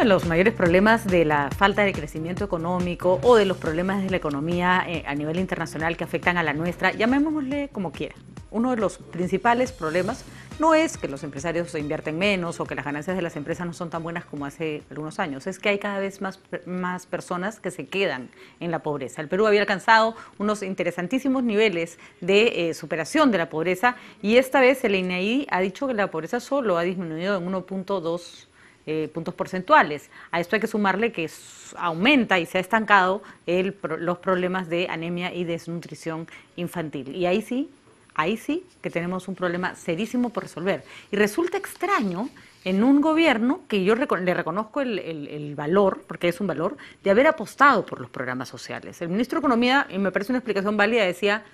de los mayores problemas de la falta de crecimiento económico o de los problemas de la economía eh, a nivel internacional que afectan a la nuestra, llamémosle como quiera. Uno de los principales problemas no es que los empresarios invierten menos o que las ganancias de las empresas no son tan buenas como hace algunos años, es que hay cada vez más, más personas que se quedan en la pobreza. El Perú había alcanzado unos interesantísimos niveles de eh, superación de la pobreza y esta vez el INEI e ha dicho que la pobreza solo ha disminuido en 1.2 eh, puntos porcentuales. A esto hay que sumarle que aumenta y se ha estancado los problemas de anemia y desnutrición infantil. Y ahí sí, ahí sí que tenemos un problema serísimo por resolver. Y resulta extraño en un gobierno que yo le reconozco el, valor, porque es un valor, de haber apostado por los programas sociales. El ministro de Economía, y me parece una explicación válida, decía,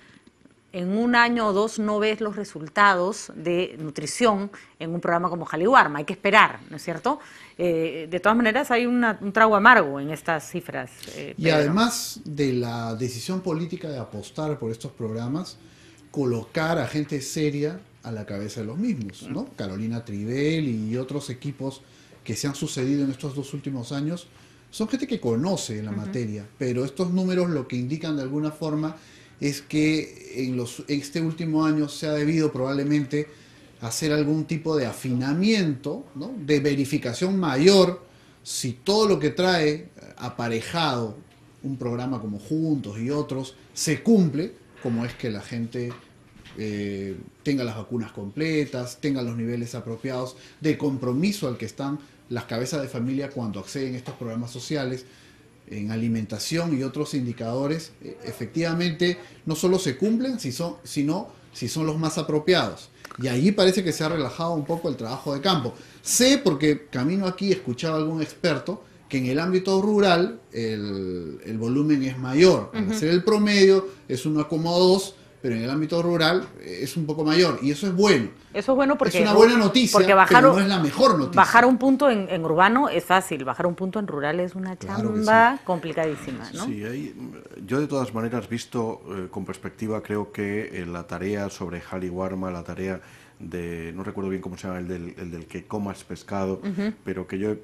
en un año o dos no ves los resultados de nutrición en un programa como Jaliwarma. Hay que esperar, ¿no es cierto? Eh, de todas maneras, hay un trago amargo en estas cifras. Eh, y además de la decisión política de apostar por estos programas, colocar a gente seria a la cabeza de los mismos, ¿no? Carolina Trivel y otros equipos que se han sucedido en estos dos últimos años son gente que conoce la materia, pero estos números lo que indican de alguna forma es que en los, este último año se ha debido probablemente hacer algún tipo de afinamiento, de verificación mayor, si todo lo que trae aparejado un programa como Juntos y otros se cumple, como es que la gente eh, tenga las vacunas completas, tenga los niveles apropiados de compromiso al que están las cabezas de familia cuando acceden a estos programas sociales en alimentación y otros indicadores, eh, efectivamente no solo se cumplen, si son, sino si son los más apropiados. Y allí parece que se ha relajado un poco el trabajo de campo. Sé, porque camino aquí escuchaba a algún experto, que en el ámbito rural el, volumen es mayor. hacer el promedio es 1,2 pero en el ámbito rural eh, es un poco mayor y eso es bueno. Eso es bueno porque es una buena noticia, porque pero no es la mejor noticia. Bajar un punto en, urbano es fácil, bajar un punto en rural es una chamba complicadísima, ¿no? yo de todas maneras visto eh, con perspectiva creo que eh, la tarea sobre Warma, la tarea de no recuerdo bien cómo se llama el del, que comas pescado, pero que yo he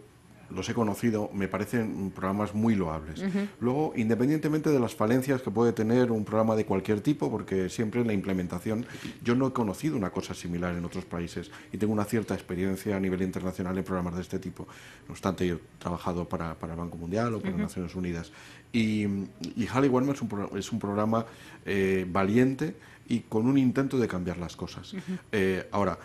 los he conocido, me parecen programas muy loables. Luego, independientemente de las falencias que puede tener un programa de cualquier tipo, porque siempre en la implementación yo no he conocido una cosa similar en otros países y tengo una cierta experiencia a nivel internacional en programas de este tipo. No obstante, yo he trabajado para, para el Banco Mundial o para Naciones Unidas. Y, y Halley es un, programa eh, valiente y con un intento de cambiar las cosas. Eh, ahora,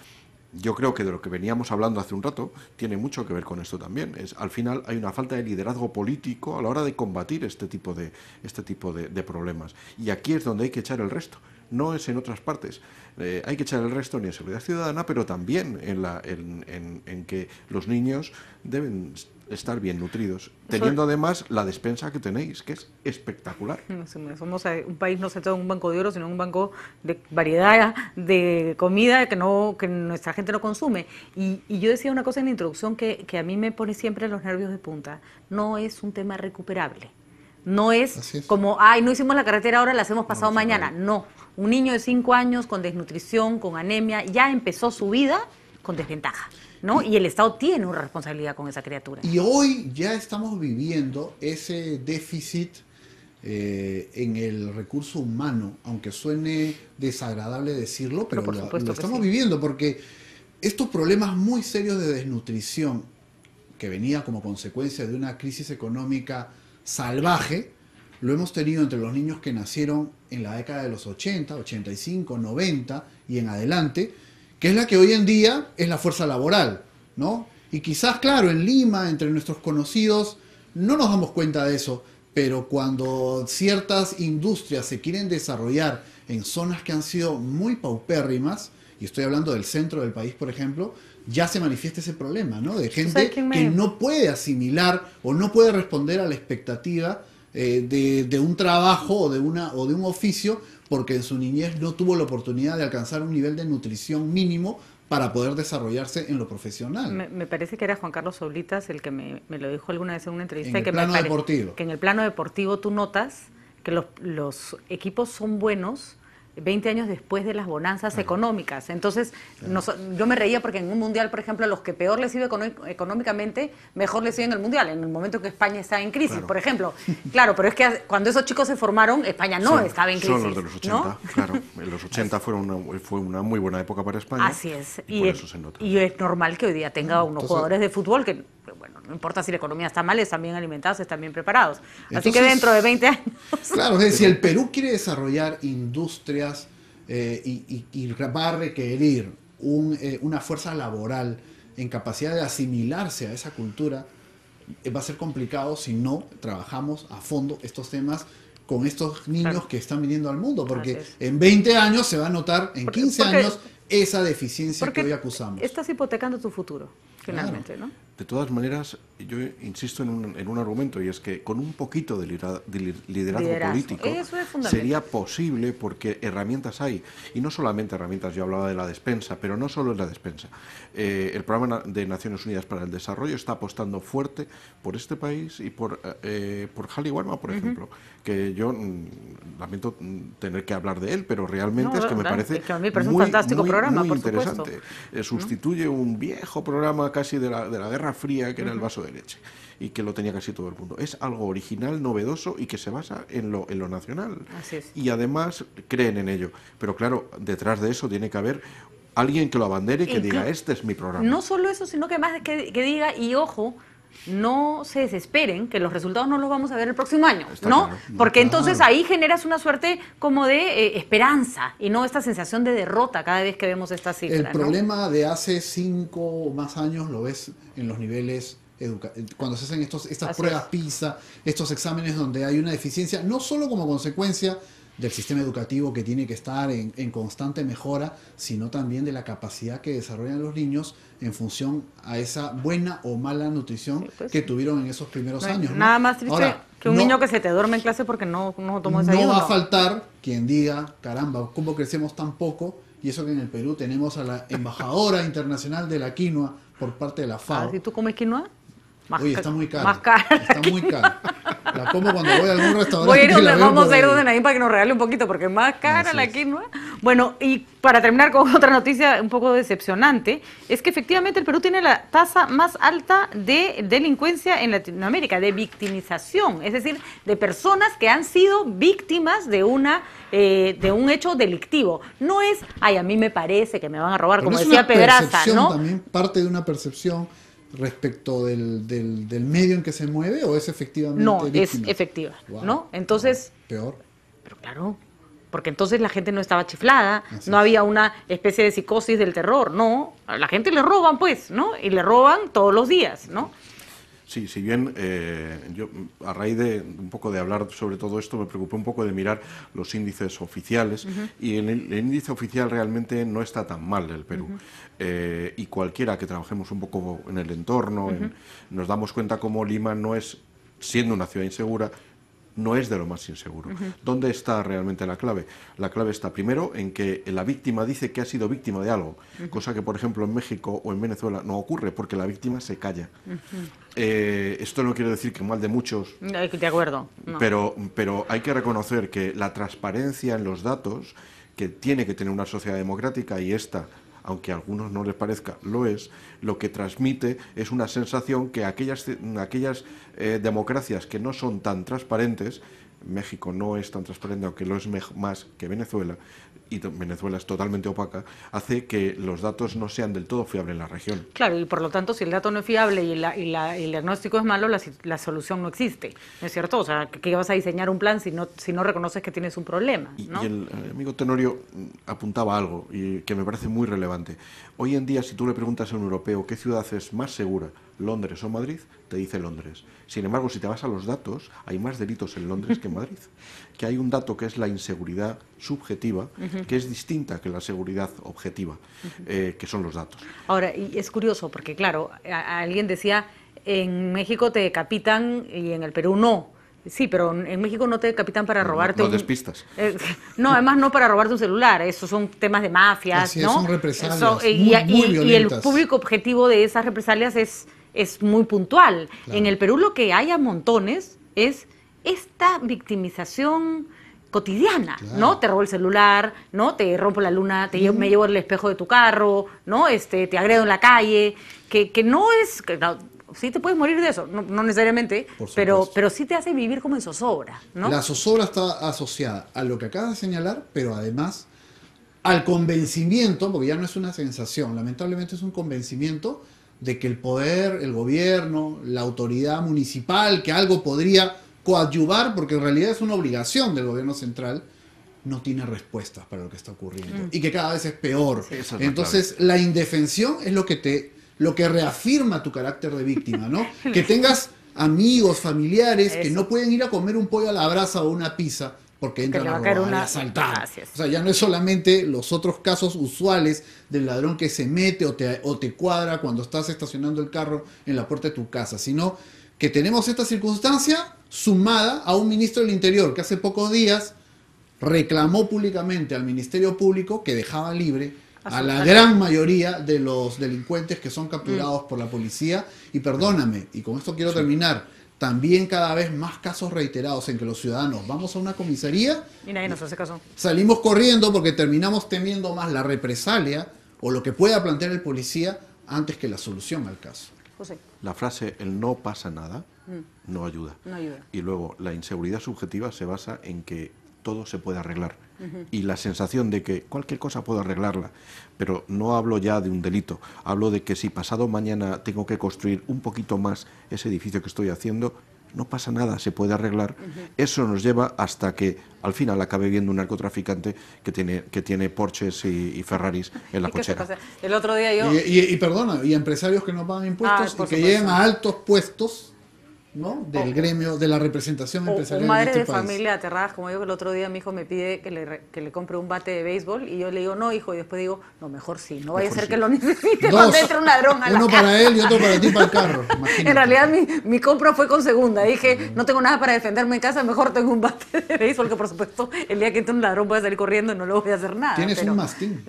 yo creo que de lo que veníamos hablando hace un rato tiene mucho que ver con esto también. Es, al final hay una falta de liderazgo político a la hora de combatir este tipo de, este tipo de, de problemas. Y aquí es donde hay que echar el resto no es en otras partes. Eh, hay que echar el resto ni en seguridad ciudadana, pero también en, la, en, en, que los niños deben estar bien nutridos, teniendo además la despensa que tenéis, que es espectacular. Somos eh, un país no se de un banco de oro, sino un banco de variedad de comida que no que nuestra gente no consume. Y, yo decía una cosa en la introducción que, a mí me pone siempre los nervios de punta. No es un tema recuperable. No es, como, ay, no hicimos la carretera ahora, la hacemos pasado mañana. No un niño de 5 años con desnutrición, con anemia, ya empezó su vida con desventaja. ¿No? Y el Estado tiene una responsabilidad con esa criatura. Y hoy ya estamos viviendo ese déficit eh, en el recurso humano, aunque suene desagradable decirlo, pero, lo, estamos viviendo porque estos problemas muy serios de desnutrición, que venía como consecuencia de una crisis económica salvaje, lo hemos tenido entre los niños que nacieron en la década de los 80, 85, 90 y en adelante, que es la que hoy en día es la fuerza laboral, ¿no? Y quizás, claro, en Lima, entre nuestros conocidos, no nos damos cuenta de eso, pero cuando ciertas industrias se quieren desarrollar en zonas que han sido muy paupérrimas, y estoy hablando del centro del país, por ejemplo, ya se manifiesta ese problema, ¿no? De gente que no puede asimilar o no puede responder a la expectativa eh, de, un trabajo o de, una, o de un oficio porque en su niñez no tuvo la oportunidad de alcanzar un nivel de nutrición mínimo para poder desarrollarse en lo profesional. Me, parece que era Juan Carlos Solitas el que me, me, lo dijo alguna vez en una entrevista. En el que plano deportivo. Que en el plano deportivo tú notas que los, los equipos son buenos 20 años después de las bonanzas económicas. Entonces, yo me reía porque en un mundial, por ejemplo, a los que peor les sirve económicamente, mejor les iba en el mundial, en el momento que España está en crisis, por ejemplo. Claro, pero es que cuando esos chicos se formaron, España no estaba en crisis. Son los de los 80, claro. En los 80 fue una muy buena época para España. Así es. Y, es, normal que hoy día tenga ah, unos jugadores de fútbol que, bueno, no importa si la economía está mal, están bien alimentados, están bien preparados. Así que dentro de 20 años. Claro, si el Perú quiere desarrollar industria eh, y, va a requerir eh, una fuerza laboral en capacidad de asimilarse a esa cultura, eh, va a ser complicado si no trabajamos a fondo estos temas con estos niños que están viniendo al mundo, porque en 20 años se va a notar, en 15 años, esa deficiencia que hoy acusamos. Estás hipotecando tu futuro, finalmente, ¿no? De todas maneras, yo insisto en un, argumento y es que con un poquito de liderazgo, político sería posible porque herramientas hay. Y no solamente herramientas, yo hablaba de la despensa, pero no solo es la despensa. Eh, el programa de Naciones Unidas para el Desarrollo está apostando fuerte por este país y por, eh, eh por Haliwarma, por ejemplo, que yo mm, lamento mm, tener que hablar de él, pero realmente es que me parece, parece un programa, muy interesante. Eh, sustituye un viejo programa casi de la, de la Guerra Fría, que era el vaso de leche, y que lo tenía casi todo el mundo. Es algo original, novedoso y que se basa en lo, en lo nacional. Así es. Y además creen en ello. Pero claro, detrás de eso tiene que haber alguien que lo abandere y que diga, este es mi programa. No solo eso, sino que más que, que diga, y ojo, no se desesperen, que los resultados no los vamos a ver el próximo año, ¿no? Porque entonces ahí generas una suerte como de eh, esperanza y no esta sensación de derrota cada vez que vemos esta cifra. El problema de hace cinco o más años lo ves en los niveles educativos. cuando se hacen estos, estas pruebas PISA, estos exámenes donde hay una deficiencia, no solo como consecuencia del sistema educativo que tiene que estar en, constante mejora, sino también de la capacidad que desarrollan los niños en función a esa buena o mala nutrición pues. que tuvieron en esos primeros años. Nada más triste que un niño que se te duerme en clase porque no, no tomó desayuno. No va a faltar quien diga, caramba, ¿cómo crecemos tan poco? Y eso que en el Perú tenemos a la embajadora internacional de la quinoa por parte de la FAO. Ah, ¿Y tú comes quinoa? Más Uy, está muy caro. Más caro. Está muy caro. La como cuando voy a algún restaurante. Voy a vamos a ir donde nadie para que nos regale un poquito, porque es más cara la quinoa. Bueno, y para terminar con otra noticia un poco decepcionante, es que efectivamente el Perú tiene la tasa más alta de delincuencia en Latinoamérica, de victimización, es decir, de personas que han sido víctimas de una eh, de un hecho delictivo. No es, ay, a mí me parece que me van a robar, como decía Pedraza, ¿no? También parte de una percepción respecto del, del, medio en que se mueve o es efectivamente no es efectiva no entonces peor pero claro porque entonces la gente no estaba chiflada no había una especie de psicosis del terror no a la gente le roban pues no y le roban todos los días no Sí, si bien eh, yo a raíz de un poco de hablar sobre todo esto me preocupé un poco de mirar los índices oficiales y el, índice oficial realmente no está tan mal el Perú. Eh, y cualquiera que trabajemos un poco en el entorno, nos damos cuenta como Lima no es, siendo una ciudad insegura, no es de lo más inseguro. ¿Dónde está realmente la clave? La clave está primero en que la víctima dice que ha sido víctima de algo, cosa que por ejemplo en México o en Venezuela no ocurre porque la víctima se calla. Eh, esto no quiere decir que mal de muchos. Eh, de acuerdo. Pero, pero hay que reconocer que la transparencia en los datos que tiene que tener una sociedad democrática y esta aunque a algunos no les parezca, lo es, lo que transmite es una sensación que aquellas, eh, democracias que no son tan transparentes México no es tan transparente, aunque lo es más que Venezuela, y Venezuela es totalmente opaca, hace que los datos no sean del todo fiables en la región. Claro, y por lo tanto, si el dato no es fiable y, el diagnóstico es malo, la, solución no existe, ¿no es cierto? O sea, ¿qué vas a diseñar un plan si no, reconoces que tienes un problema? Y, el eh, amigo Tenorio mm, apuntaba algo y que me parece muy relevante. Hoy en día, si tú le preguntas a un europeo qué ciudad es más segura, Londres o Madrid, te dice Londres. Sin embargo, si te vas a los datos, hay más delitos en Londres que en Madrid. Que hay un dato que es la inseguridad subjetiva, que es distinta que la seguridad objetiva, eh, que son los datos. Ahora, y es curioso, porque claro, alguien decía, en México te decapitan y en el Perú no. Sí, pero en México no te decapitan para robarte. No, despistas. Eh, no, además no para robarte un celular. Esos son temas de mafias, Es, son represalias. muy, y, el público objetivo de esas represalias es es muy puntual. En el Perú lo que hay a montones es esta victimización cotidiana, ¿no? Te robo el celular, ¿no? Te rompo la luna, te me llevo el espejo de tu carro, ¿no? Este, te agredo en la calle, que, que no es... si sí te puedes morir de eso, no, necesariamente, pero, pero sí te hace vivir como en zozobra, ¿no? La zozobra está asociada a lo que acabas de señalar, pero además al convencimiento, porque ya no es una sensación, lamentablemente es un convencimiento de que el poder, el gobierno, la autoridad municipal, que algo podría coadyuvar, porque en realidad es una obligación del gobierno central, no tiene respuestas para lo que está ocurriendo mm. y que cada vez es peor. Entonces, la indefensión es lo que te lo que reafirma tu carácter de víctima, ¿no? que tengas amigos, familiares que no pueden ir a comer un pollo a la brasa o una pizza porque entra a, robar, una... asaltar. O sea, ya no es solamente los otros casos usuales del ladrón que se mete o te, o te cuadra cuando estás estacionando el carro en la puerta de tu casa, sino que tenemos esta circunstancia sumada a un ministro del Interior que hace pocos días reclamó públicamente al Ministerio Público que dejaba libre a la gran mayoría de los delincuentes que son capturados mm. por la policía. Y perdóname, y con esto quiero terminar, también cada vez más casos reiterados en que los ciudadanos vamos a una comisaría y nadie nos hace caso. Salimos corriendo porque terminamos temiendo más la represalia o lo que pueda plantear el policía antes que la solución al caso. José. La frase el no pasa nada mm. no, ayuda. no ayuda. Y luego la inseguridad subjetiva se basa en que todo se puede arreglar. Y la sensación de que cualquier cosa puedo arreglarla, pero no hablo ya de un delito, hablo de que si pasado mañana tengo que construir un poquito más ese edificio que estoy haciendo, no pasa nada, se puede arreglar. Eso nos lleva hasta que al final acabe viendo un narcotraficante que tiene, que tiene Porsches y, Ferraris en la cochera. El otro día yo... Y, perdona, y empresarios que no pagan ah, impuestos y que a altos puestos ¿no? Del gremio, de la representación empresarial. madres este de, de familia aterradas, como yo el otro día mi hijo me pide que le, que le compre un bate de béisbol y yo le digo no, hijo, y después digo, no, mejor sí, no vaya a ser que lo necesite cuando entre un ladrón a la Uno para él y otro para ti, para el carro. En realidad mi, mi, compra fue con segunda. Dije, no tengo nada para defenderme en casa, mejor tengo un bate de béisbol, que por supuesto el día que entre un ladrón voy a salir corriendo y no le voy a hacer nada. Tienes un mastín.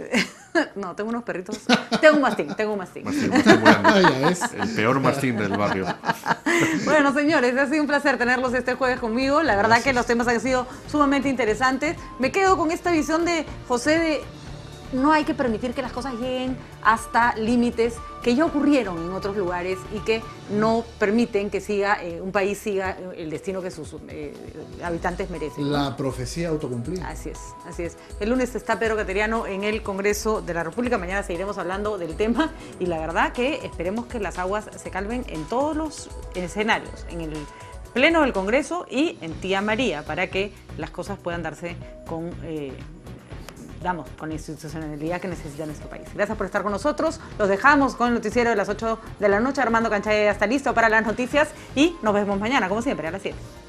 no, tengo unos perritos. Tengo un mastín, tengo un mastín. mastín, es. el peor mastín del barrio. bueno, señores, ha sido un placer tenerlos este jueves conmigo. La verdad que los temas han sido sumamente interesantes. Me quedo con esta visión de José de no hay que permitir que las cosas lleguen hasta límites que ya ocurrieron en otros lugares y que no permiten que siga eh, un país siga eh, el destino que sus eh, habitantes merecen. La profecía autocumplida. Así es, así es. El lunes está Pedro Cateriano en el Congreso de la República. Mañana seguiremos hablando del tema y la verdad que esperemos que las aguas se calmen en todos los escenarios, en el Pleno del Congreso y en Tía María, para que las cosas puedan darse con... Vamos con la institucionalidad que necesita nuestro país. Gracias por estar con nosotros. Los dejamos con el noticiero de las 8 de la noche. Armando Canchaya está listo para las noticias y nos vemos mañana, como siempre, a las 7.